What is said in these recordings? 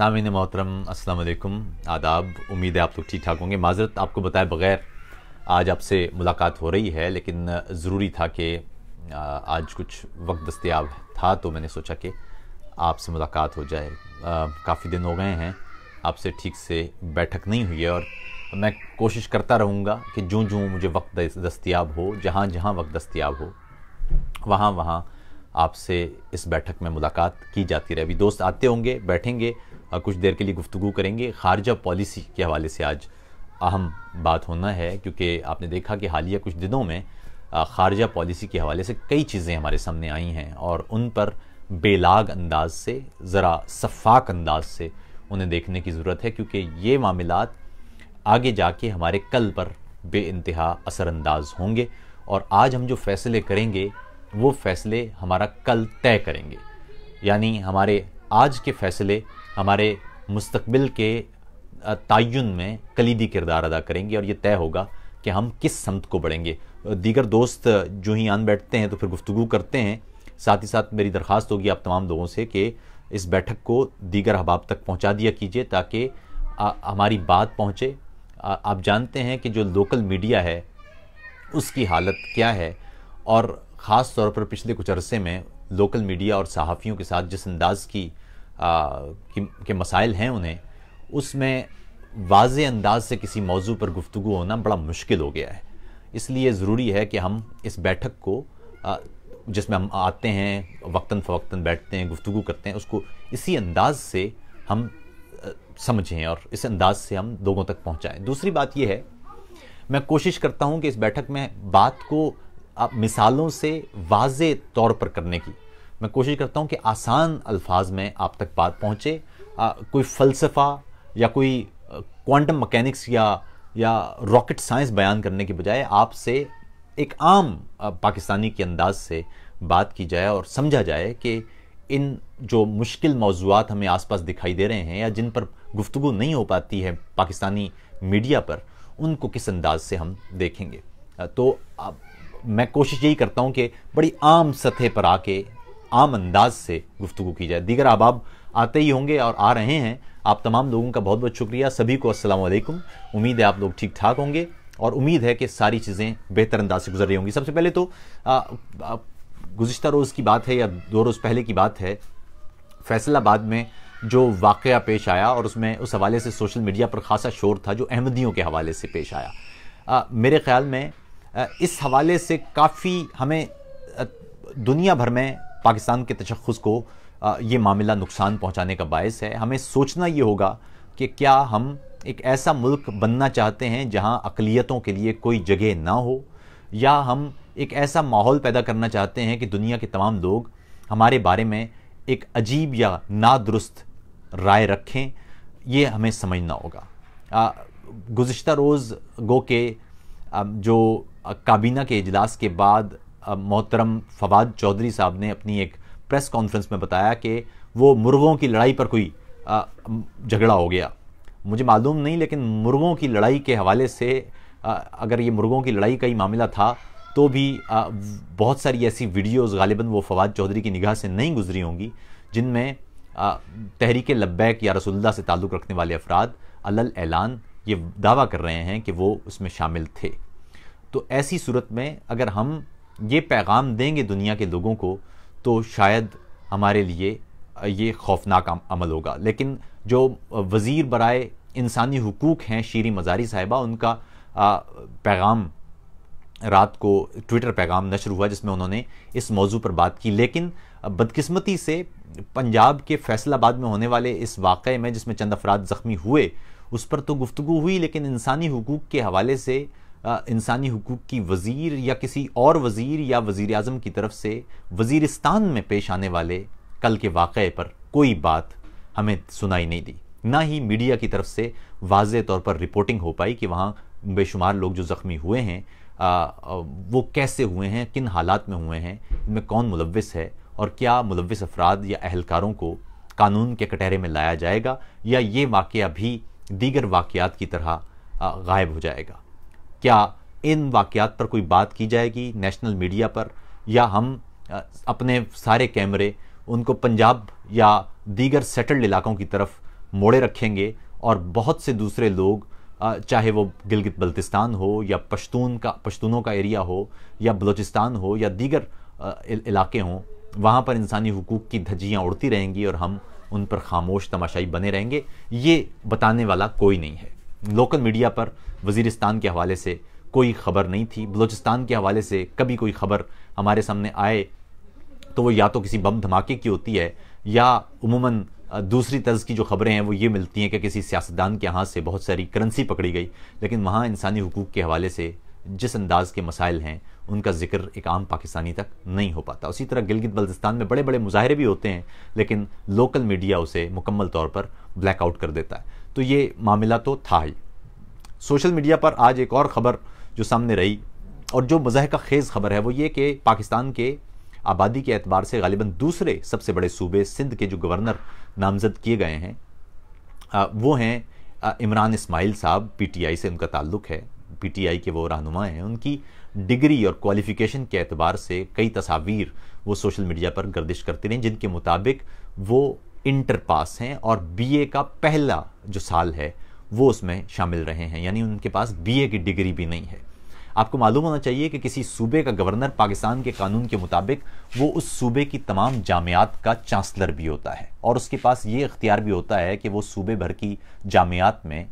सामिन मोहतरम असलकुम आदाब उम्मीद है आप लोग ठीक ठाक होंगे माजरत आपको बताए बगैर आज आपसे मुलाकात हो रही है लेकिन ज़रूरी था कि आज कुछ वक्त दस्तियाब था तो मैंने सोचा कि आपसे मुलाकात हो जाए काफ़ी दिन हो गए हैं आपसे ठीक से बैठक नहीं हुई है और मैं कोशिश करता रहूँगा कि जो जो मुझे वक्त दस्तियाब हो जहाँ जहाँ वक्त दस्तियाब हो वहाँ वहाँ आपसे इस बैठक में मुलाकात की जाती रहे अभी दोस्त आते होंगे बैठेंगे कुछ देर के लिए गुफ्तु करेंगे खारजा पॉलिसी के हवाले से आज अहम बात होना है क्योंकि आपने देखा कि हालिया कुछ दिनों में खारजा पॉलिसी के हवाले से कई चीज़ें हमारे सामने आई हैं और उन पर बेलाग अंदाज से ज़रा शफाक अंदाज से उन्हें देखने की ज़रूरत है क्योंकि ये मामला आगे जाके हमारे कल पर बे इंतहा असरअंदाज होंगे और आज हम जो फ़ैसले करेंगे वो फ़ैसले हमारा कल तय करेंगे यानी हमारे आज के फ़ैसले हमारे मुस्तबिल के तयन में कलीदी किरदार अदा करेंगे और ये तय होगा कि हम किस समत को बढ़ेंगे दीगर दोस्त जो ही आन बैठते हैं तो फिर गुफ्तु करते हैं साथ ही साथ मेरी दरख्वास्त होगी आप तमाम लोगों से कि इस बैठक को दीगर अहबाब तक पहुँचा दिया कीजिए ताकि हमारी बात पहुँचे आप जानते हैं कि जो लोकल मीडिया है उसकी हालत क्या है और ख़ास तौर पर पिछले कुछ अरसे में लोकल मीडिया और सहाफ़ियों के साथ जिस अंदाज की के मसाइल हैं उन्हें उसमें वाज अंदाज से किसी मौजू पर गुफ्तु होना बड़ा मुश्किल हो गया है इसलिए ज़रूरी है कि हम इस बैठक को जिसमें हम आते हैं वक्ता फ़वक्ता बैठते हैं गुफ्तु करते हैं उसको इसी अंदाज से हम समझें और इस अंदाज से हम लोगों तक पहुंचाएं दूसरी बात यह है मैं कोशिश करता हूं कि इस बैठक में बात को आप मिसालों से वाज तौर पर करने की मैं कोशिश करता हूँ कि आसान अल्फाज में आप तक बात पहुँचे कोई फ़लसफ़ा या कोई क्वांटम मकैनिक्स या या रॉकेट साइंस बयान करने के बजाय आपसे एक आम पाकिस्तानी के अंदाज से बात की जाए और समझा जाए कि इन जो मुश्किल मौजूद हमें आसपास दिखाई दे रहे हैं या जिन पर गुफ्तु नहीं हो पाती है पाकिस्तानी मीडिया पर उनको किस अंदाज से हम देखेंगे तो अब मैं कोशिश यही करता हूँ कि बड़ी आम सतह पर आके आम अंदाज से गुफ्तु की जाए दीगर आबाब आते ही होंगे और आ रहे हैं आप तमाम लोगों का बहुत बहुत शुक्रिया सभी को अस्सलाम उम्मीद है आप लोग ठीक ठाक होंगे और उम्मीद है कि सारी चीज़ें बेहतर अंदाज से गुजर रही होंगी सबसे पहले तो गुज्तर रोज़ की बात है या दो रोज़ पहले की बात है फैसलाबाद में जो वाक़ पेश आया और उसमें उस हवाले से सोशल मीडिया पर खासा शोर था जो अहमदियों के हवाले से पेश आया आ, मेरे ख्याल में आ, इस हवाले से काफ़ी हमें दुनिया भर में पाकिस्तान के तशखस को ये मामला नुकसान पहुँचाने का बायस है हमें सोचना ये होगा कि क्या हम एक ऐसा मुल्क बनना चाहते हैं जहाँ अकलीतों के लिए कोई जगह ना हो या हम एक ऐसा माहौल पैदा करना चाहते हैं कि दुनिया के तमाम लोग हमारे बारे में एक अजीब या नादुरुस्त राय रखें ये हमें समझना होगा गुज्त रोज़ गो के जो काबीना के अजलास के बाद मोहतरम फवाद चौधरी साहब ने अपनी एक प्रेस कॉन्फ्रेंस में बताया कि वो मुर्गों की लड़ाई पर कोई झगड़ा हो गया मुझे मालूम नहीं लेकिन मुर्गों की लड़ाई के हवाले से अगर ये मुर्गों की लड़ाई का ही मामला था तो भी बहुत सारी ऐसी वीडियोस गालिबा वो फवाद चौधरी की निगाह से नहीं गुजरी होंगी जिनमें तहरीक लब्बैक या रसुल्ला से ताल्लुक़ रखने वाले अफराद अलल ऐलान ये दावा कर रहे हैं कि वो उसमें शामिल थे तो ऐसी सूरत में अगर हम ये पैगाम देंगे दुनिया के लोगों को तो शायद हमारे लिए ये खौफनाक अमल होगा लेकिन जो वज़ीर बरए इंसानी हकूक़ हैं शीरी मज़ारी साहिबा उनका पैगाम रात को ट्विटर पैगाम नशर हुआ जिसमें उन्होंने इस मौजू पर बात की लेकिन बदकिस्मती से पंजाब के फैसलाबाद में होने वाले इस वाक़े में जिसमें चंद अफराद ज़ख्मी हुए उस पर तो गुफ्तु हुई लेकिन इंसानी हकूक़ के हवाले से इंसानी हकूक़ की वज़ीर या किसी और वज़ीर या वजीर अजम की तरफ से वज़ीरस्तान में पेश आने वाले कल के वाक़े पर कोई बात हमें सुनाई नहीं दी ना ही मीडिया की तरफ से वाज तौर पर रिपोर्टिंग हो पाई कि वहाँ बेशुमार लोग जो ज़ख्मी हुए हैं आ, वो कैसे हुए हैं किन हालात में हुए हैं इनमें कौन मुलविस है और क्या मुलविस अफराद या अहलकारों को कानून के कटहरे में लाया जाएगा या ये वाक़ भी दीगर वाक़ की तरह गायब हो जाएगा क्या इन वाक्यात पर कोई बात की जाएगी नेशनल मीडिया पर या हम अपने सारे कैमरे उनको पंजाब या दीगर सेटल्ड इलाकों की तरफ मोड़े रखेंगे और बहुत से दूसरे लोग चाहे वो गिलगित बल्तिस्तान हो या पश्तून का पश्तूनों का एरिया हो या बलूचिस्तान हो या दीगर इलाके हों वहाँ पर इंसानी हकूक़ की धज्जियाँ उड़ती रहेंगी और हम उन पर खामोश तमाशाई बने रहेंगे ये बताने वाला कोई नहीं है लोकल मीडिया पर वजीरिस्तान के हवाले से कोई ख़बर नहीं थी बलूचिस्तान के हवाले से कभी कोई ख़बर हमारे सामने आए तो वो या तो किसी बम धमाके की होती है या उमूमन दूसरी तर्ज की जो ख़बरें हैं वो ये मिलती हैं कि किसी सियासतदान के हाथ से बहुत सारी करेंसी पकड़ी गई लेकिन वहाँ इंसानी हकूक़ के हवाले से जिस अंदाज के मसाइल हैं उनका जिक्र एक आम पाकिस्तानी तक नहीं हो पाता उसी तरह गिलगित बल्तिस्तान में बड़े बड़े मुजाहरे भी होते हैं लेकिन लोकल मीडिया उसे मुकम्मल तौर पर ब्लैकआउट कर देता है तो ये मामला तो था ही सोशल मीडिया पर आज एक और ख़बर जो सामने रही और जो मजह का खेज़ ख़बर है वो ये कि पाकिस्तान के आबादी के एतबार से गालिबा दूसरे सबसे बड़े सूबे सिंध के जो गवर्नर नामजद किए गए हैं वो हैं इमरान इसमाइल साहब पीटीआई से उनका ताल्लुक है पीटीआई के वो रहनुमा हैं उनकी डिग्री और क्वालिफिकेशन के एतबार से कई तस्वीर वो सोशल मीडिया पर गर्दिश करती रहीं जिनके मुताबिक वो इंटर पास हैं और बीए का पहला जो साल है वो उसमें शामिल रहे हैं यानी उनके पास बीए की डिग्री भी नहीं है आपको मालूम होना चाहिए कि किसी सूबे का गवर्नर पाकिस्तान के कानून के मुताबिक वो उस सूबे की तमाम जामियात का चांसलर भी होता है और उसके पास ये इख्तियार भी होता है कि वो सूबे भर की जामियात में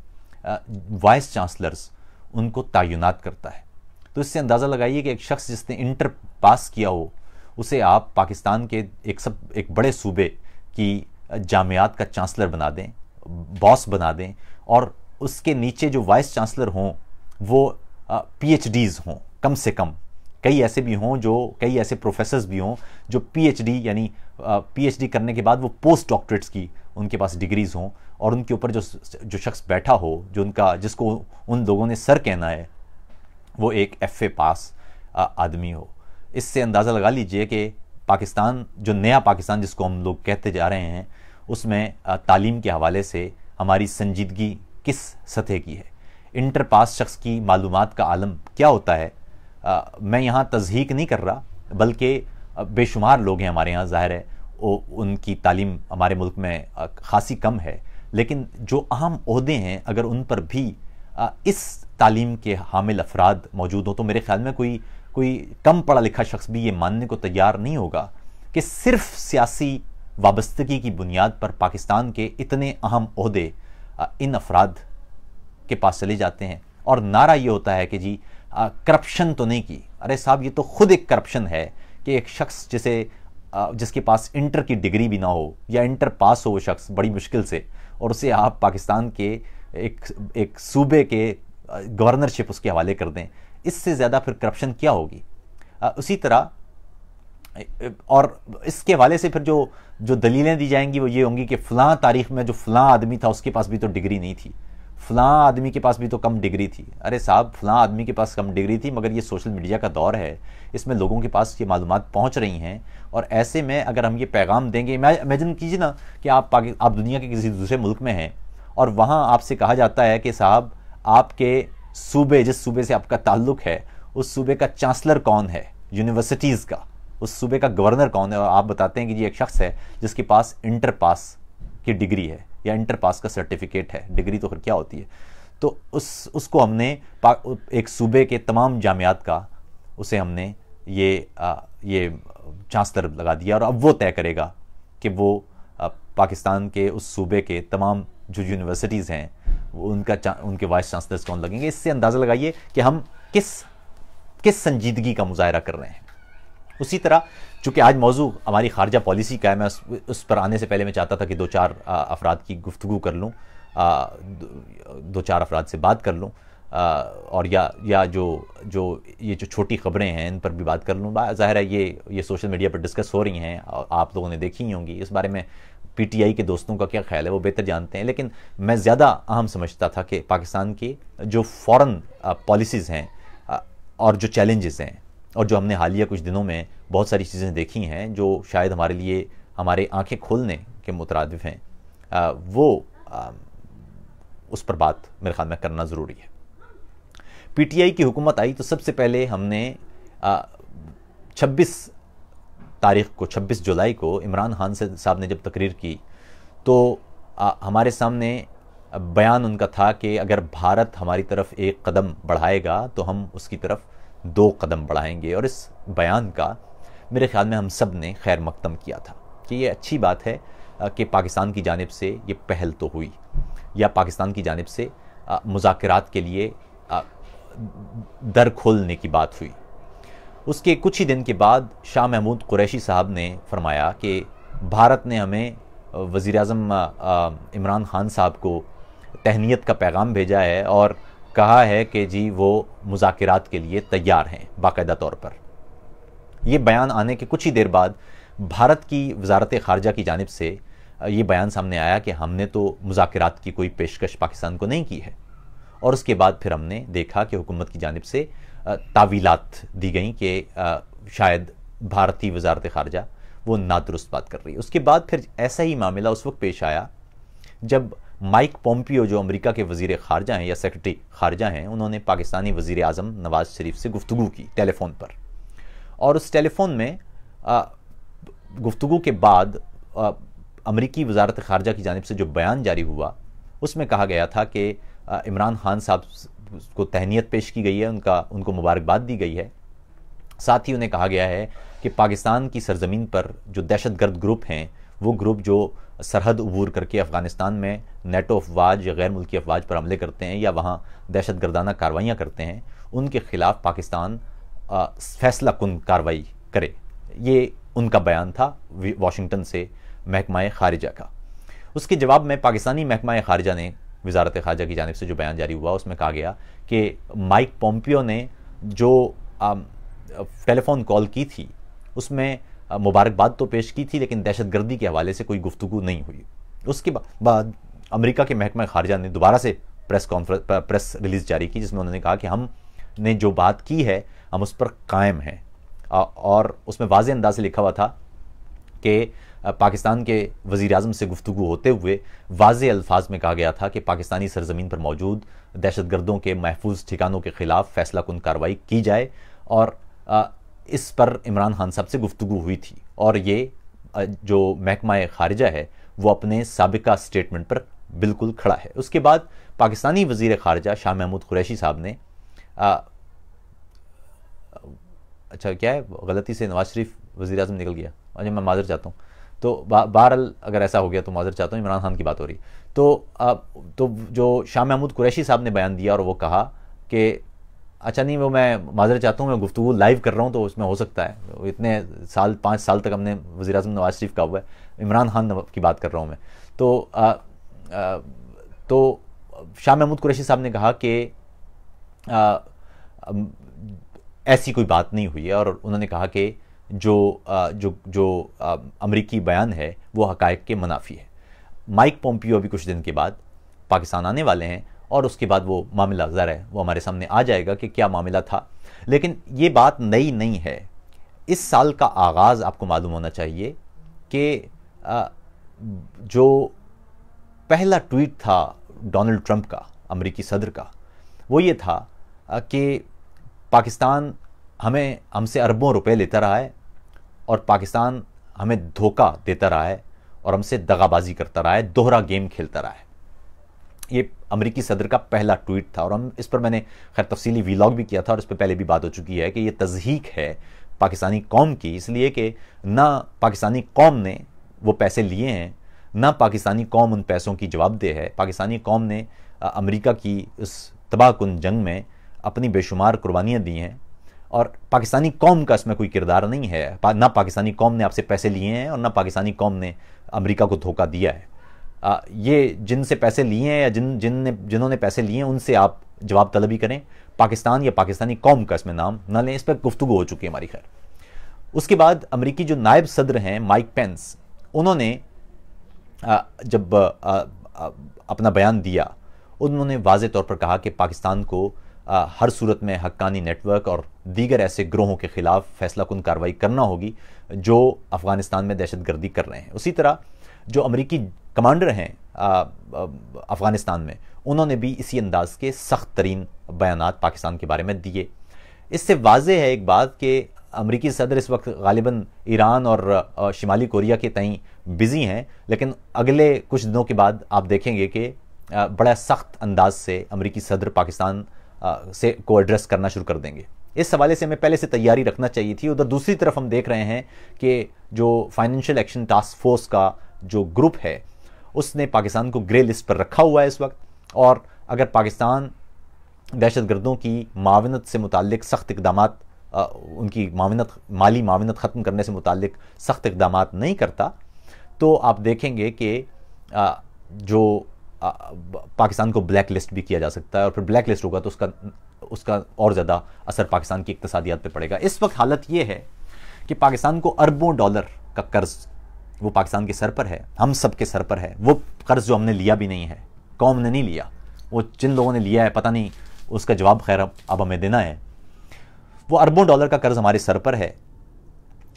वाइस चांसलर्स उनको तयनत करता है तो इससे अंदाज़ा लगाइए कि एक शख्स जिसने इंटर पास किया हो उसे आप पाकिस्तान के एक सब एक बड़े सूबे की जामियात का चांसलर बना दें बॉस बना दें और उसके नीचे जो वाइस चांसलर हों वो पीएचडीज़ हों कम से कम कई ऐसे भी हों जो कई ऐसे प्रोफेसर्स भी हों जो पीएचडी यानी पीएचडी करने के बाद वो पोस्ट डॉक्टरेट्स की उनके पास डिग्रीज़ हों और उनके ऊपर जो जो शख्स बैठा हो जो उनका जिसको उन लोगों ने सर कहना है वो एक एफ पास आदमी हो इससे अंदाज़ा लगा लीजिए कि पाकिस्तान जो नया पाकिस्तान जिसको हम लोग कहते जा रहे हैं उसमें तालीम के हवाले से हमारी संजीदगी किस सतह की है इंटर पास शख्स की मालूम का आलम क्या होता है आ, मैं यहाँ तजहीक नहीं कर रहा बल्कि बेशुमार लोग हैं हमारे यहाँ ज़ाहिर है वो उनकी तालीम हमारे मुल्क में खासी कम है लेकिन जो अहम अहदे हैं अगर उन पर भी आ, इस तालीम के हामिल अफराद मौजूद हों तो मेरे ख्याल में कोई कोई कम पढ़ा लिखा शख्स भी ये मानने को तैयार नहीं होगा कि सिर्फ सियासी वाबस्तगी की बुनियाद पर पाकिस्तान के इतने अहम अहदे इन अफराद के पास चले जाते हैं और नारा ये होता है कि जी करप्शन तो नहीं की अरे साहब ये तो खुद एक करप्शन है कि एक शख्स जिसे जिसके पास इंटर की डिग्री भी ना हो या इंटर पास हो वो शख्स बड़ी मुश्किल से और उसे आप पाकिस्तान के एक एक सूबे के गवर्नरशिप उसके हवाले कर दें इससे ज़्यादा फिर करप्शन क्या होगी उसी तरह और इसके हवाले से फिर जो जो दलीलें दी जाएंगी वो ये होंगी कि फ़लाँ तारीख में जो फ़लाँ आदमी था उसके पास भी तो डिग्री नहीं थी फ़लाँ आदमी के पास भी तो कम डिग्री थी अरे साहब फ़लाँ आदमी के पास कम डिग्री थी मगर ये सोशल मीडिया का दौर है इसमें लोगों के पास ये मालूम पहुँच रही हैं और ऐसे में अगर हम ये पैगाम देंगे इमेजिन कीजिए ना कि आप आप दुनिया के किसी दूसरे मुल्क में हैं और वहाँ आपसे कहा जाता है कि साहब आपके सूबे जिस सूबे से आपका ताल्लुक़ है उस सूबे का चांसलर कौन है यूनिवर्सिटीज़ का उस सूबे का गवर्नर कौन है और आप बताते हैं कि जी एक शख्स है जिसके पास इंटर पास की डिग्री है या इंटर पास का सर्टिफिकेट है डिग्री तो फिर क्या होती है तो उस उसको हमने एक सूबे के तमाम जामियात का उसे हमने ये आ, ये चांसलर लगा दिया और अब वो तय करेगा कि वो आ, पाकिस्तान के उस सूबे के तमाम जो यूनिवर्सिटीज़ हैं उनका उनके वाइस चांसलर्स कौन लगेंगे इससे अंदाज़ा लगाइए कि हम किस किस संजीदगी का मुजाहरा कर रहे हैं उसी तरह चूँकि आज मौजू हमारी खारजा पॉलिसी का है मैं उस, उस पर आने से पहले मैं चाहता था कि दो चार अफराद की गुफ्तु कर लूँ दो चार अफराद से बात कर लूँ और या या जो जो ये जो छोटी खबरें हैं इन पर भी बात कर लूँ ज़ाहिर है ये ये सोशल मीडिया पर डिस्कस हो रही हैं और आप लोगों ने देखी ही होंगी इस बारे में पीटीआई के दोस्तों का क्या ख्याल है वो बेहतर जानते हैं लेकिन मैं ज़्यादा अहम समझता था कि पाकिस्तान की जो फॉरेन पॉलिसीज़ हैं और जो चैलेंजेस हैं और जो हमने हालिया कुछ दिनों में बहुत सारी चीज़ें देखी हैं जो शायद हमारे लिए हमारे आंखें खोलने के मुतरद हैं आ, वो आ, उस पर बात मेरे ख्याल में करना ज़रूरी है पीटीआई की हुकूमत आई तो सबसे पहले हमने छब्बीस तारीख को छब्बीस जुलाई को इमरान खान से साहब ने जब तकरीर की तो आ, हमारे सामने बयान उनका था कि अगर भारत हमारी तरफ एक कदम बढ़ाएगा तो हम उसकी तरफ दो कदम बढ़ाएंगे और इस बयान का मेरे ख्याल में हम सब ने खैर मकदम किया था कि ये अच्छी बात है कि पाकिस्तान की जानब से ये पहल तो हुई या पाकिस्तान की जानब से मुजात के लिए दर खोलने की बात हुई उसके कुछ ही दिन के बाद शाह महमूद कुरैशी साहब ने फरमाया कि भारत ने हमें वज़ी अजम इमरान ख़ान साहब को तहनीत का पैगाम भेजा है और कहा है कि जी वो मुजात के लिए तैयार हैं बाकायदा तौर पर यह बयान आने के कुछ ही देर बाद भारत की वजारत खारजा की जानब से ये बयान सामने आया कि हमने तो मुजात की कोई पेशकश पाकिस्तान को नहीं की है और उसके बाद फिर हमने देखा कि हुकूमत की जानब से तावीलात दी गई कि शायद भारतीय वजारत खारजा वो नादुरुस्त बात कर रही है उसके बाद फिर ऐसा ही मामला उस वक्त पेश आया जब माइक पोम्पियो जो अमेरिका के वजीर खारजा हैं या सेक्रेटरी खारजा हैं उन्होंने पाकिस्तानी वजीर अजम नवाज शरीफ से गुफ्तु की टेलीफोन पर और उस टेलीफोन में गुफ्तु के बाद अमरीकी वजारत खारजा की जानब से जो बयान जारी हुआ उसमें कहा गया था कि इमरान खान साहब को तहनीत पेश की गई है उनका उनको मुबारकबाद दी गई है साथ ही उन्हें कहा गया है कि पाकिस्तान की सरजमीन पर जो दहशत गर्द ग्रुप हैं वो ग्रुप जो सरहद अबूर करके अफ़गानिस्तान में नेटो अफवाज या गैर मुल्की अफवाज पर हमले करते हैं या वहाँ दहशत गर्दाना कार्रवाइयाँ करते हैं उनके ख़िलाफ़ पाकिस्तान फैसला कन कार्रवाई करे ये उनका बयान था वाशिंगटन से महकमा खारिजा का उसके जवाब में पाकिस्तानी महकमा खारिजा ने वजारत खारजा की जानब से जो बयान जारी हुआ उसमें कहा गया कि माइक पोम्पियो ने जो टेलीफोन कॉल की थी उसमें मुबारकबाद तो पेश की थी लेकिन दहशतगर्दी के हवाले से कोई गुफ्तु नहीं हुई उसके बाद अमेरिका के महकमा खारजा ने दोबारा से प्रेस कॉन्फ्रेंस प्रेस रिलीज जारी की जिसमें उन्होंने कहा कि हम ने जो बात की है हम उस पर कायम हैं और उसमें वाज अंदाज से लिखा हुआ था कि पाकिस्तान के वज़ी अजम से गुफ्तु होते हुए वाज अल्फाज में कहा गया था कि पाकिस्तानी सरजमीन पर मौजूद दहशत गर्दों के महफूज ठिकानों के खिलाफ फैसला कन कार्रवाई की जाए और इस पर इमरान खान साहब से गुफ्तु हुई थी और ये जो महकमा खारजा है वो अपने सबका स्टेटमेंट पर बिल्कुल खड़ा है उसके बाद पाकिस्तानी वजीर खारजा शाह महमूद कुरैशी साहब ने आ, अच्छा क्या है गलती से नवाज शरीफ वजी अजम निकल गया अच्छा मैं माजर चाहता हूँ तो बहरहाल अगर ऐसा हो गया तो माजर चाहता हूँ इमरान खान की बात हो रही तो आ, तो जो शाह महमूद कुरैशी साहब ने बयान दिया और वो कहा कि अच्छा नहीं वो मैं माजर चाहता हूँ मैं गुफ्तु लाइव कर रहा हूँ तो उसमें हो सकता है इतने साल पाँच साल तक हमने वजी अजम नवाज शरीफ का हुआ है इमरान खान की बात कर रहा हूँ मैं तो आ, आ, तो शाह महमूद कुरैशी साहब ने कहा कि ऐसी कोई बात नहीं हुई है और उन्होंने कहा कि जो आ, जो जो आ, अमरीकी बयान है वो हक़ के मुनाफी है माइक पोम्पियो अभी कुछ दिन के बाद पाकिस्तान आने वाले हैं और उसके बाद वो मामला ज़रा वो हमारे सामने आ जाएगा कि क्या मामला था लेकिन ये बात नई नहीं है इस साल का आगाज़ आपको मालूम होना चाहिए कि जो पहला ट्वीट था डोनाल्ड ट्रंप का अमरीकी सदर का वो ये था कि पाकिस्तान हमें हमसे अरबों रुपए लेता रहा है और पाकिस्तान हमें धोखा देता रहा है और हमसे दगाबाजी करता रहा है दोहरा गेम खेलता रहा है ये अमरीकी सदर का पहला ट्वीट था और हम इस पर मैंने खैर तफसीली वीलॉग भी किया था और इस पर पहले भी बात हो चुकी है कि ये तजहीक है पाकिस्तानी कौम की इसलिए कि ना पाकिस्तानी कौम ने वो पैसे लिए हैं ना पाकिस्तानी कौम उन पैसों की जवाबदेह है पाकिस्तानी कौम ने अमेरिका की उस तबाह जंग में अपनी बेशुमार कुर्बानियाँ दी हैं और पाकिस्तानी कौम का इसमें कोई किरदार नहीं है ना पाकिस्तानी कौम ने आपसे पैसे लिए हैं और ना पाकिस्तानी कौम ने अमेरिका को धोखा दिया है ये जिनसे पैसे लिए हैं या जिन जिनने जिन्होंने पैसे लिए हैं उनसे आप जवाब तलबी करें पाकिस्तान या पाकिस्तानी कौम का इसमें नाम ना लें इस पर गुफ्तु हो चुकी है हमारी खैर उसके बाद अमरीकी जो नायब सदर हैं माइक पेंस उन्होंने जब अपना बयान दिया उन्होंने वाज तौर पर कहा कि पाकिस्तान को हर सूरत में हक्कानी नेटवर्क और दीगर ऐसे ग्रोहों के ख़िलाफ़ फैसला कन कार्रवाई करना होगी जो अफ़गानिस्तान में दहशत गर्दी कर रहे हैं उसी तरह जो अमरीकी कमांडर हैं अफ़गानिस्तान में उन्होंने भी इसी अंदाज के सख्त तरीन बयान पाकिस्तान के बारे में दिए इससे वाज है एक बात कि अमरीकी सदर इस वक्त गालिबा ईरान और शिमाली कोरिया के तई बिज़ी हैं लेकिन अगले कुछ दिनों के बाद आप देखेंगे कि बड़ा सख्त अंदाज से अमरीकी सदर पाकिस्तान से को एड्रेस करना शुरू कर देंगे इस हवाले से हमें पहले से तैयारी रखना चाहिए थी उधर दूसरी तरफ हम देख रहे हैं कि जो फाइनेंशियल एक्शन टास्क फोर्स का जो ग्रुप है उसने पाकिस्तान को ग्रे लिस्ट पर रखा हुआ है इस वक्त और अगर पाकिस्तान दहशतगर्दों की मावनत से मुतक सख्त इकदाम उनकी मावनत माली मावनत ख़त्म करने से मुतक सख्त इकदाम नहीं करता तो आप देखेंगे कि जो पाकिस्तान को ब्लैक लिस्ट भी किया जा सकता है और फिर ब्लैक लिस्ट होगा तो उसका उसका और ज़्यादा असर पाकिस्तान की इकतसादियात पर पड़ेगा इस वक्त हालत यह है कि पाकिस्तान को अरबों डॉलर का कर्ज वो पाकिस्तान के सर पर है हम सब के सर पर है वो कर्ज जो हमने लिया भी नहीं है कौम ने नहीं लिया वो जिन लोगों ने लिया है पता नहीं उसका जवाब खैर अब हमें देना है वो अरबों डॉलर का कर्ज हमारे सर पर है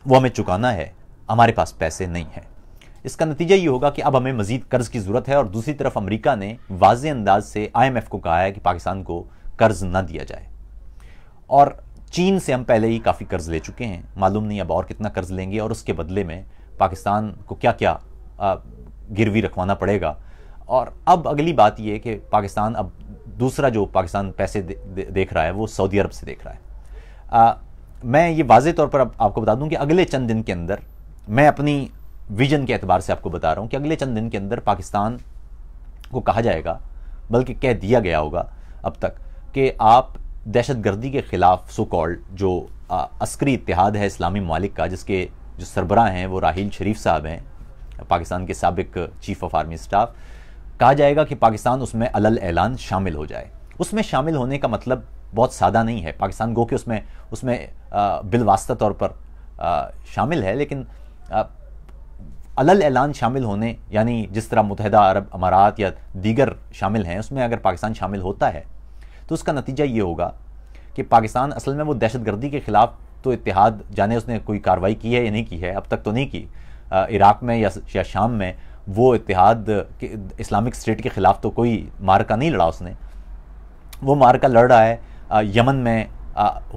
वो हमें चुकाना है हमारे पास पैसे नहीं हैं इसका नतीजा ये होगा कि अब हमें मजीद कर्ज की ज़रूरत है और दूसरी तरफ अमरीका ने वाज अंदाज से एफ को कहा है कि पाकिस्तान को कर्ज ना दिया जाए और चीन से हम पहले ही काफ़ी कर्ज ले चुके हैं मालूम नहीं अब और कितना कर्ज लेंगे और उसके बदले में पाकिस्तान को क्या क्या गिरवी रखवाना पड़ेगा और अब अगली बात यह कि पाकिस्तान अब दूसरा जो पाकिस्तान पैसे दे, दे, देख रहा है वो सऊदी अरब से देख रहा है आ, मैं ये वाजे तौर पर अब आपको बता दूं कि अगले चंद दिन के अंदर मैं अपनी विजन के अतबार से आपको बता रहा हूं कि अगले चंद दिन के अंदर पाकिस्तान को कहा जाएगा बल्कि कह दिया गया होगा अब तक कि आप दहशत गर्दी के ख़िलाफ़ सो कॉल्ड जो आ, अस्करी इतिहाद है इस्लामी ममालिक का जिसके जो सरबरा हैं वो राहील शरीफ साहब हैं पाकिस्तान के सबक चीफ ऑफ आर्मी स्टाफ कहा जाएगा कि पाकिस्तान उसमें अलल ऐलान शामिल हो जाए उसमें शामिल होने का मतलब बहुत सादा नहीं है पाकिस्तान गो के उसमें उसमें बिलवास्ता तौर पर आ, शामिल है लेकिन आ, अलल ऐलान शामिल होने यानी जिस तरह मुतहदा अरब अमारात या दीगर शामिल हैं उसमें अगर पाकिस्तान शामिल होता है तो उसका नतीजा ये होगा कि पाकिस्तान असल में वो दहशत गर्दी के ख़िलाफ़ तो इतिहाद जाने उसने कोई कार्रवाई की है या नहीं की है अब तक तो नहीं की इराक़ में या, या शाम में वो इतिहाद इस्लामिक स्टेट के ख़िलाफ़ तो कोई मारका नहीं लड़ा उसने वो मारका लड़ रहा है यमन में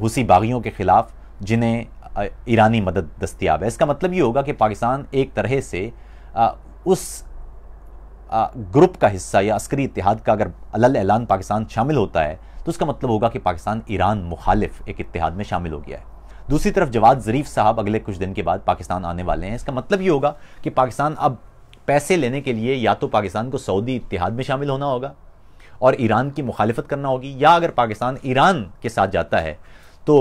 हुसी बागियों के ख़िलाफ़ जिन्हें ईरानी मदद दस्तियाब है इसका मतलब ये होगा कि पाकिस्तान एक तरह से उस ग्रुप का हिस्सा या अस्करी इतिहाद का अगर अलल ऐलान पाकिस्तान शामिल होता है तो उसका मतलब होगा कि पाकिस्तान ईरान मुखालिफ एक इतिहाद में शामिल हो गया है दूसरी तरफ जवाद ज़रीफ साहब अगले कुछ दिन के बाद पाकिस्तान आने वाले हैं इसका मतलब ये होगा कि पाकिस्तान अब पैसे लेने के लिए या तो पाकिस्तान को सऊदी इतिहाद में शामिल होना होगा और ईरान की मुखालफत करना होगी या अगर पाकिस्तान ईरान के साथ जाता है तो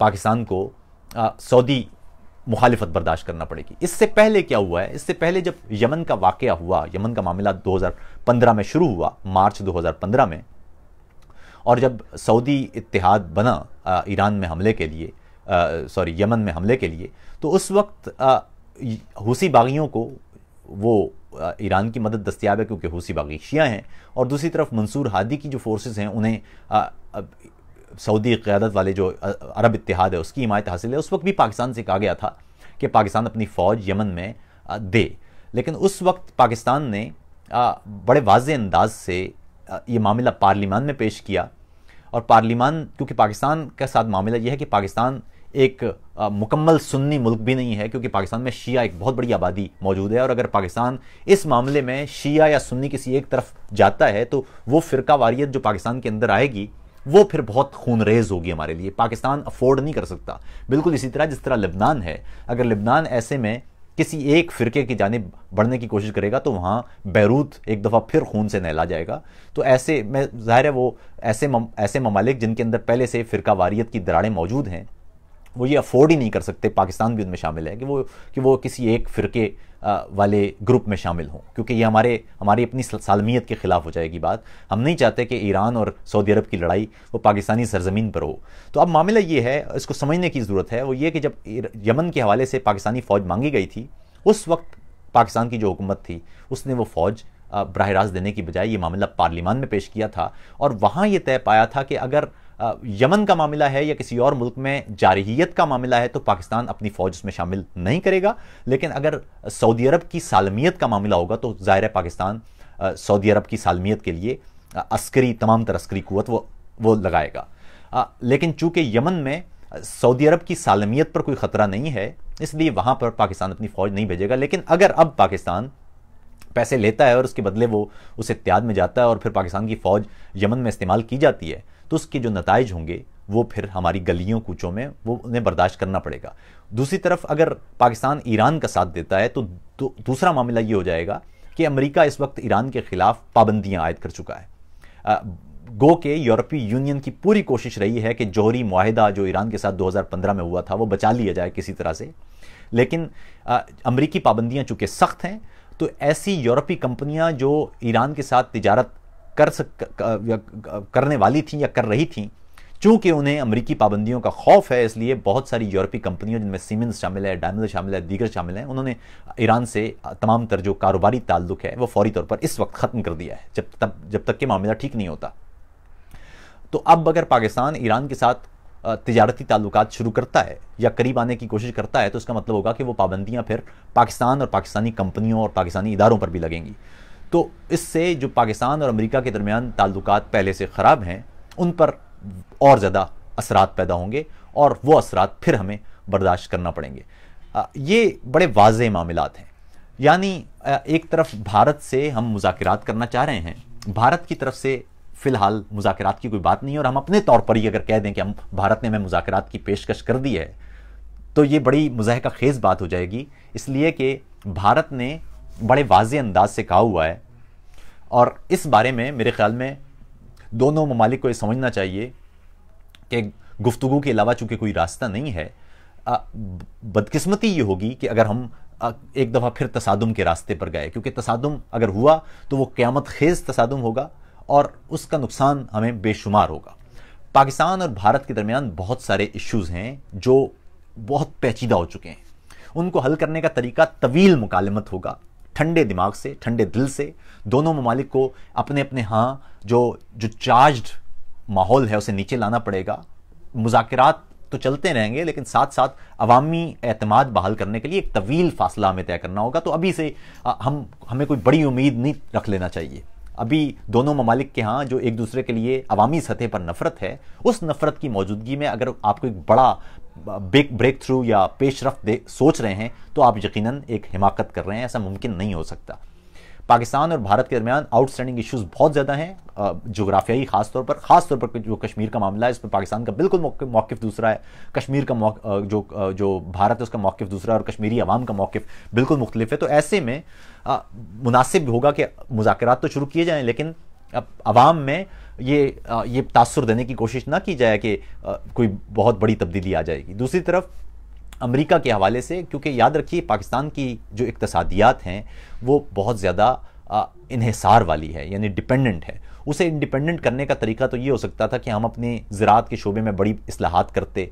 पाकिस्तान को सऊदी मुखालफत बर्दाश्त करना पड़ेगी इससे पहले क्या हुआ है इससे पहले जब यमन का वाक़ हुआ यमन का मामला 2015 में शुरू हुआ मार्च 2015 में और जब सऊदी इतिहाद बना ईरान में हमले के लिए सॉरी यमन में हमले के लिए तो उस वक्त हूसी बागियों को वो ईरान की मदद दस्तियाब है क्योंकि हूसी बागी शिया हैं और दूसरी तरफ मंसूर हादी की जो फोर्सेस हैं उन्हें सऊदी क़्यादत वाले जो अरब इतिहाद है उसकी हिमायत हासिल है उस वक्त भी पाकिस्तान से कहा गया था कि पाकिस्तान अपनी फ़ौज यमन में दे लेकिन उस वक्त पाकिस्तान ने बड़े वाज अंदाज से ये मामला पार्लीमान में पेश किया और पार्लीमान क्योंकि पाकिस्तान के साथ मामला यह है कि पाकिस्तान एक आ, मुकम्मल सुन्नी मुल्क भी नहीं है क्योंकि पाकिस्तान में शिया एक बहुत बड़ी आबादी मौजूद है और अगर पाकिस्तान इस मामले में शिया या सुन्नी किसी एक तरफ जाता है तो वो फ़िरका वारियत जो पाकिस्तान के अंदर आएगी वो फिर बहुत खूनरेज होगी हमारे लिए पाकिस्तान अफोर्ड नहीं कर सकता बिल्कुल इसी तरह जिस तरह लिबनान है अगर लिबनान ऐसे में किसी एक फ़िरके की जानब बढ़ने की कोशिश करेगा तो वहाँ बैरूत एक दफ़ा फिर खून से नहला जाएगा तो ऐसे में ज़ाहिर है वो ऐसे मम, ऐसे ममालिक जिनके अंदर पहले से फ़िरका वारियत की दराड़ें मौजूद हैं वो ये अफोर्ड ही नहीं कर सकते पाकिस्तान भी उनमें शामिल है कि वो कि वो किसी एक फ़िरके वाले ग्रुप में शामिल हों क्योंकि ये हमारे हमारी अपनी सालमियत के ख़िलाफ़ हो जाएगी बात हम नहीं चाहते कि ईरान और सऊदी अरब की लड़ाई वो पाकिस्तानी सरजमीन पर हो तो अब मामला ये है इसको समझने की ज़रूरत है वो ये कि जब यमन के हवाले से पाकिस्तानी फ़ौज मांगी गई थी उस वक्त पाकिस्तान की जो हुकूमत थी उसने वो फ़ौज बरह रास्त देने की बजाय ये मामला पार्लियामान में पेश किया था और वहाँ ये तय पाया था कि अगर यमन का मामला है या किसी और मुल्क में जारहीत का मामला है तो पाकिस्तान अपनी फ़ौज उसमें शामिल नहीं करेगा लेकिन अगर सऊदी अरब की सालमियत का मामला होगा तो ज़ाहिर है पाकिस्तान सऊदी अरब की सालमियत के लिए अस्करी तमाम तर अस्करी कुत वो वो लगाएगा लेकिन चूँकि यमन में सऊदी अरब की सालमियत पर कोई ख़तरा नहीं है इसलिए वहाँ पर पाकिस्तान अपनी फ़ौज नहीं भेजेगा लेकिन अगर अब पाकिस्तान पैसे लेता है और उसके बदले वो उस इत्याद में जाता है और फिर पाकिस्तान की फ़ौज यमन में इस्तेमाल की जाती है तो उसके जो नतज होंगे वो फिर हमारी गलियों कूचों में वो उन्हें बर्दाश्त करना पड़ेगा दूसरी तरफ अगर पाकिस्तान ईरान का साथ देता है तो दूसरा मामला ये हो जाएगा कि अमेरिका इस वक्त ईरान के खिलाफ पाबंदियां आयद कर चुका है गो के यूरोपीय यूनियन की पूरी कोशिश रही है कि जोहरी माहिदा जो ईरान के साथ 2015 में हुआ था वो बचा लिया जाए किसी तरह से लेकिन अमरीकी पाबंदियां चूंकि सख्त हैं तो ऐसी यूरोपीय कंपनियां जो ईरान के साथ तजारत कर सक करने वाली थी या कर रही थी चूंकि उन्हें अमरीकी पाबंदियों का खौफ है इसलिए बहुत सारी यूरोपीय कंपनियों जिनमें सीमेंस शामिल है डायमलर शामिल है दीगर शामिल हैं उन्होंने ईरान से तमाम तर जो कारोबारी ताल्लुक है वो फौरी तौर पर इस वक्त ख़त्म कर दिया है जब तब जब तक कि मामला ठीक नहीं होता तो अब अगर पाकिस्तान ईरान के साथ तजारती ताल्लुक शुरू करता है या करीब आने की कोशिश करता है तो इसका मतलब होगा कि वो पाबंदियाँ फिर पाकिस्तान और पाकिस्तानी कंपनियों और पाकिस्तानी इदारों पर भी लगेंगी तो इससे जो पाकिस्तान और अमेरिका के दरमियान ताल्लुक पहले से ख़राब हैं उन पर और ज़्यादा असरात पैदा होंगे और वो असरात फिर हमें बर्दाश्त करना पड़ेंगे ये बड़े वाज मामला हैं यानी एक तरफ भारत से हम मुजात करना चाह रहे हैं भारत की तरफ से फिलहाल मुजाकर की कोई बात नहीं है और हम अपने तौर पर ही अगर कह दें कि हम भारत ने हमें मुजाकर की पेशकश कर दी है तो ये बड़ी मुजहका खेज बात हो जाएगी इसलिए कि भारत ने बड़े वाज अंदाज से कहा हुआ है और इस बारे में मेरे ख्याल में दोनों ममालिक को ये समझना चाहिए कि गुफ्तु के अलावा चूँकि कोई रास्ता नहीं है बदकिस्मती ये होगी कि अगर हम एक दफ़ा फिर तसादम के रास्ते पर गए क्योंकि तसादम अगर हुआ तो वो क़्यामत खेज तसादम होगा और उसका नुकसान हमें बेशुमार होगा पाकिस्तान और भारत के दरमियान बहुत सारे इश्यूज़ हैं जो बहुत पेचीदा हो चुके हैं उनको हल करने का तरीका तवील मुकालमत होगा ठंडे दिमाग से ठंडे दिल से दोनों ममालिक को अपने अपने हाँ जो जो चार्ज माहौल है उसे नीचे लाना पड़ेगा मुजाकर तो चलते रहेंगे लेकिन साथ साथ अवामी अहतमाद बहाल करने के लिए एक तवील फासला हमें तय करना होगा तो अभी से हम हमें कोई बड़ी उम्मीद नहीं रख लेना चाहिए अभी दोनों ममालिक के यहाँ जो एक दूसरे के लिए अवामी सतह पर नफरत है उस नफरत की मौजूदगी में अगर आपको एक बड़ा बिग ब्रेक थ्रू या पेशरफ सोच रहे हैं तो आप यकीनन एक हिमाकत कर रहे हैं ऐसा मुमकिन नहीं हो सकता पाकिस्तान और भारत के दरमियान आउटस्टैंडिंग इश्यूज़ बहुत ज़्यादा हैं जोग्राफियाई खासतौर पर खासतौर पर जो कश्मीर का मामला है इस पर पाकिस्तान का बिल्कुल मौकफ़ दूसरा है कश्मीर का जो जो भारत है उसका मौकफ़ दूसरा है और कश्मीरी आवाम का मौकफ बिल्कुल मुख्तलिफ है तो ऐसे में मुनासिब होगा कि मुजाकर तो शुरू किए जाएँ लेकिन अब आवाम में ये ये तासर देने की कोशिश ना की जाए कि कोई बहुत बड़ी तब्दीली आ जाएगी दूसरी तरफ अमेरिका के हवाले से क्योंकि याद रखिए पाकिस्तान की जो इकतसादियात हैं वो बहुत ज़्यादा इहसार वाली है यानी डिपेंडेंट है उसे इंडिपेंडेंट करने का तरीका तो ये हो सकता था कि हम अपने ज़रात के शोबे में बड़ी असलाहत करते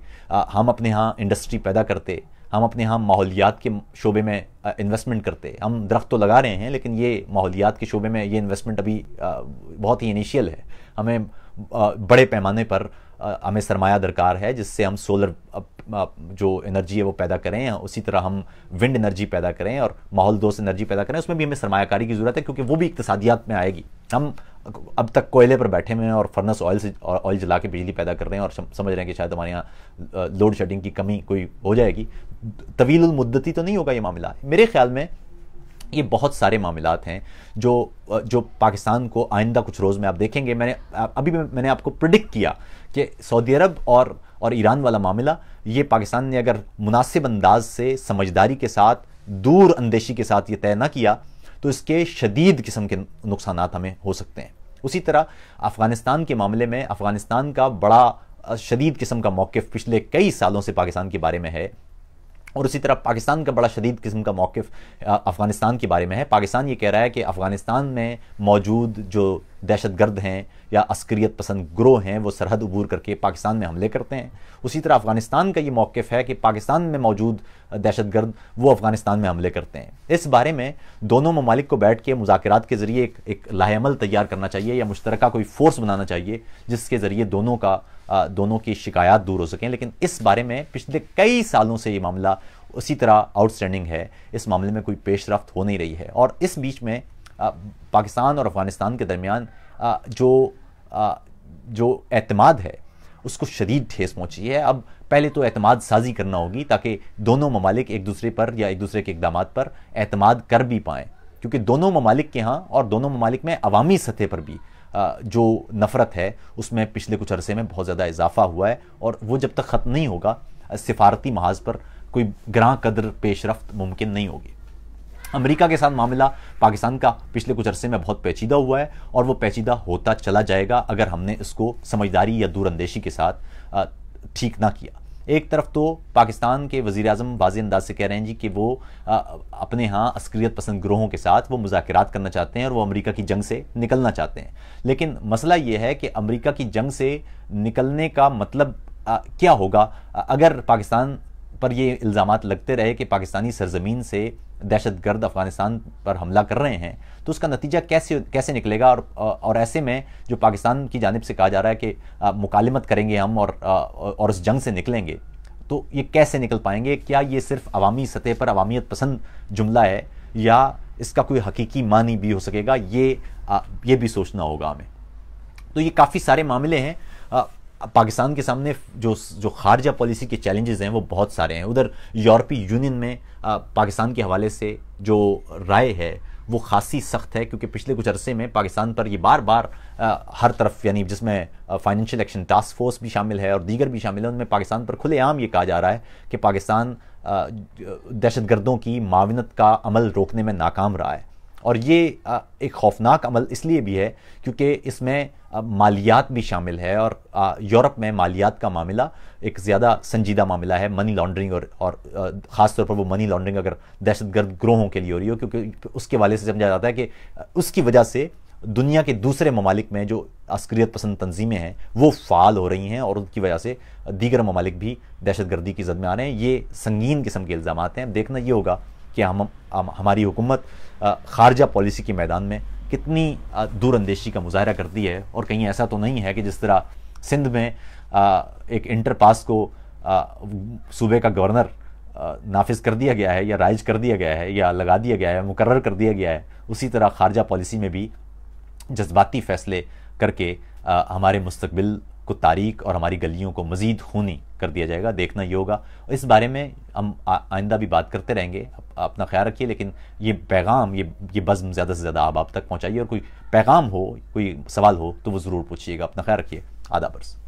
हम अपने यहाँ इंडस्ट्री पैदा करते हम अपने यहाँ माहौलियात के शोबे में इन्वेस्टमेंट करते हम दरख्त तो लगा रहे हैं लेकिन ये माहौलियात के शोबे में ये इन्वेस्टमेंट अभी बहुत ही इनिशियल है हमें बड़े पैमाने पर हमें सरमाया दरकार है जिससे हम सोलर जो एनर्जी है वो पैदा करें उसी तरह हम विंड एनर्जी पैदा करें और माहौल दोस्त एनर्जी पैदा करें उसमें भी हमें सरमाकारी की ज़रूरत है क्योंकि वो भी इकतसादियात में आएगी हम अब तक कोयले पर बैठे हुए हैं और फर्नस ऑयल से ऑयल जला के बिजली पैदा कर रहे हैं और समझ रहे हैं कि शायद हमारे यहाँ लोड शेडिंग की कमी कोई हो जाएगी तवील मुद्दती तो नहीं होगा ये मामला मेरे ख्याल में ये बहुत सारे मामला हैं जो जो पाकिस्तान को आइंदा कुछ रोज़ में आप देखेंगे मैंने अभी मैंने आपको प्रडिक्ट किया कि सऊदी अरब और और ईरान वाला मामला ये पाकिस्तान ने अगर मुनासिब अंदाज से समझदारी के साथ दूर अंदेशी के साथ ये तय ना किया तो इसके शदीद किस्म के नुकसान हमें हो सकते हैं उसी तरह अफ़गानिस्तान के मामले में अफ़गानिस्तान का बड़ा शदीद किस्म का मौक़ पिछले कई सालों से पाकिस्तान के बारे में है और उसी तरह पाकिस्तान का बड़ा शदीद किस्म का मौक़ अफ़गानिस्तान के बारे में है पाकिस्तान ये कह रहा है कि अफ़गानिस्तान में मौजूद जो दहशतगर्द हैं या अस्क्रियत पसंद ग्रोह हैं वो सरहद उबूर करके पाकिस्तान में हमले करते हैं उसी तरह अफगानिस्तान का ये मौक़ है कि पाकिस्तान में मौजूद दहशतगर्द वो अफगानिस्तान में हमले करते हैं इस बारे में दोनों ममालिक को बैठ के मुजाकर के ज़रिए एक, एक लाहेमल तैयार करना चाहिए या मुश्तरक कोई फोर्स बनाना चाहिए जिसके ज़रिए दोनों का दोनों की शिकायत दूर हो सकें लेकिन इस बारे में पिछले कई सालों से ये मामला उसी तरह आउटस्टैंडिंग है इस मामले में कोई पेशरफ हो नहीं रही है और इस बीच में पाकिस्तान और अफ़गानिस्तान के दरमियान जो जो अतमाद है उसको शदीद ठेस पहुँची है अब पहले तो अतमाद साजी करना होगी ताकि दोनों ममालिक एक दूसरे पर या एक दूसरे के इकदाम पर अतमाद कर भी पाएँ क्योंकि दोनों ममालिक के यहाँ और दोनों ममालिक में अवामी सतह पर भी जो नफ़रत है उसमें पिछले कुछ अरसे में बहुत ज़्यादा इजाफा हुआ है और वो जब तक ख़त्म नहीं होगा सिफारती महाज पर कोई ग्रां कदर पेशरफ मुमकिन नहीं होगी अमेरिका के साथ मामला पाकिस्तान का पिछले कुछ अरसे में बहुत पेचीदा हुआ है और वो पेचीदा होता चला जाएगा अगर हमने इसको समझदारी या दूरंदेशी के साथ ठीक ना किया एक तरफ तो पाकिस्तान के वजी अजम बाजी अंदाज से कह रहे हैं जी कि वो अपने यहाँ अस्क्रियत पसंद ग्रोहों के साथ वो मुजाकर करना चाहते हैं और वो अमरीका की जंग से निकलना चाहते हैं लेकिन मसला ये है कि अमरीका की जंग से निकलने का मतलब क्या होगा अगर पाकिस्तान पर ये इल्ज़ाम लगते रहे कि पाकिस्तानी सरजमीन से दहशत गर्द अफगानिस्तान पर हमला कर रहे हैं तो उसका नतीजा कैसे कैसे निकलेगा और और ऐसे में जो पाकिस्तान की जानब से कहा जा रहा है कि मुकालमत करेंगे हम और और उस जंग से निकलेंगे तो ये कैसे निकल पाएंगे क्या ये सिर्फ अवामी सतह पर अवामियत पसंद जुमला है या इसका कोई हकीकी मानी भी हो सकेगा ये आ, ये भी सोचना होगा हमें तो ये काफ़ी सारे मामले हैं पाकिस्तान के सामने जो जो खारजा पॉलिसी के चैलेंजेस हैं वो बहुत सारे हैं उधर यूरोपीय यूनियन में पाकिस्तान के हवाले से जो राय है वो खासी सख्त है क्योंकि पिछले कुछ अरसे में पाकिस्तान पर ये बार बार आ, हर तरफ यानी जिसमें फाइनेंशियल एक्शन टास्क फोर्स भी शामिल है और दीगर भी शामिल है उनमें पाकिस्तान पर खुलेआम ये कहा जा रहा है कि पाकिस्तान दहशत गर्दों की माविनत का अमल रोकने में नाकाम रहा है और ये एक खौफनाक अमल इसलिए भी है क्योंकि इसमें मालियात भी शामिल है और यूरोप में मालियात का मामला एक ज़्यादा संजीदा मामला है मनी लॉन्ड्रिंग और और ख़ासतौर पर वो मनी लॉन्ड्रिंग अगर दहशतगर्द ग्रोहों के लिए हो रही हो क्योंकि उसके वाले से समझा जाता है कि उसकी वजह से दुनिया के दूसरे ममालिक में जो अस्क्रियत पसंद तंजीमें हैं वो फ़ाल हो रही हैं और उनकी वजह से दीगर ममालिक भी दहशतगर्दी की जद में आ रहे हैं ये संगीन किस्म के इल्ज़ाम हैं देखना ये होगा कि हम, हम हमारी हुकूमत खारजा पॉलिसी के मैदान में कितनी दूरअंदेशी का मुजाहरा करती है और कहीं ऐसा तो नहीं है कि जिस तरह सिंध में आ, एक इंटर पास को सूबे का गवर्नर नाफिज कर दिया गया है या राइज कर दिया गया है या लगा दिया गया है मुकर कर दिया गया है उसी तरह खारजा पॉलिसी में भी जज्बाती फैसले करके आ, हमारे मुस्तबिल को तारीख और हमारी गलियों को मज़ीद खूनी कर दिया जाएगा देखना ये होगा इस बारे में हम आइंदा भी बात करते रहेंगे अपना ख्याल रखिए लेकिन ये पैगाम ये ये बज़म ज़्यादा से ज़्यादा आप आप तक पहुँचाइए और कोई पैगाम हो कोई सवाल हो तो वो ज़रूर पूछिएगा अपना ख्याल रखिए आदाबर्स